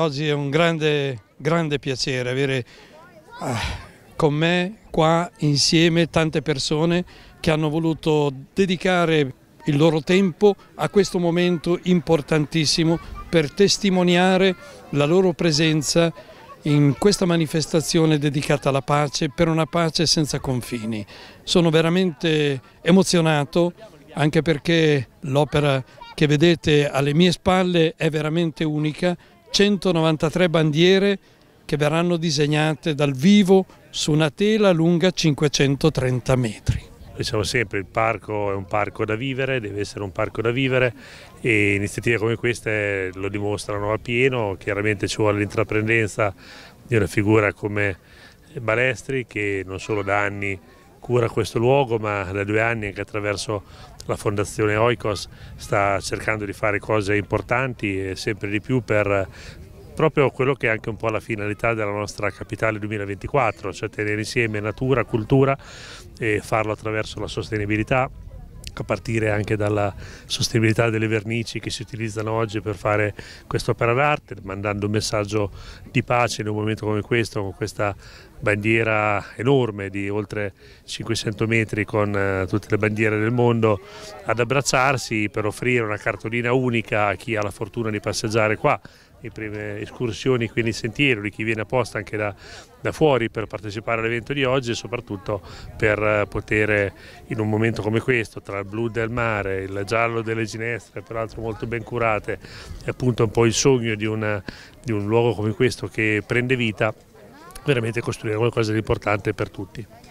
Oggi è un grande, grande piacere avere ah, con me qua insieme tante persone che hanno voluto dedicare il loro tempo a questo momento importantissimo per testimoniare la loro presenza in questa manifestazione dedicata alla pace, per una pace senza confini. Sono veramente emozionato anche perché l'opera che vedete alle mie spalle è veramente unica, 193 bandiere che verranno disegnate dal vivo su una tela lunga 530 metri. Diciamo sempre il parco è un parco da vivere, deve essere un parco da vivere e iniziative come queste lo dimostrano a pieno, chiaramente ci vuole l'intraprendenza di una figura come Balestri che non solo da anni cura questo luogo ma da due anni anche attraverso la fondazione Oikos sta cercando di fare cose importanti e sempre di più per proprio quello che è anche un po' la finalità della nostra capitale 2024, cioè tenere insieme natura, cultura e farlo attraverso la sostenibilità a partire anche dalla sostenibilità delle vernici che si utilizzano oggi per fare quest'opera d'arte, mandando un messaggio di pace in un momento come questo, con questa bandiera enorme di oltre 500 metri con eh, tutte le bandiere del mondo, ad abbracciarsi per offrire una cartolina unica a chi ha la fortuna di passeggiare qua le prime escursioni qui nel sentiero di chi viene apposta anche da, da fuori per partecipare all'evento di oggi e soprattutto per eh, poter in un momento come questo tra il blu del mare, il giallo delle ginestre peraltro molto ben curate e appunto un po' il sogno di, una, di un luogo come questo che prende vita veramente costruire qualcosa di importante per tutti.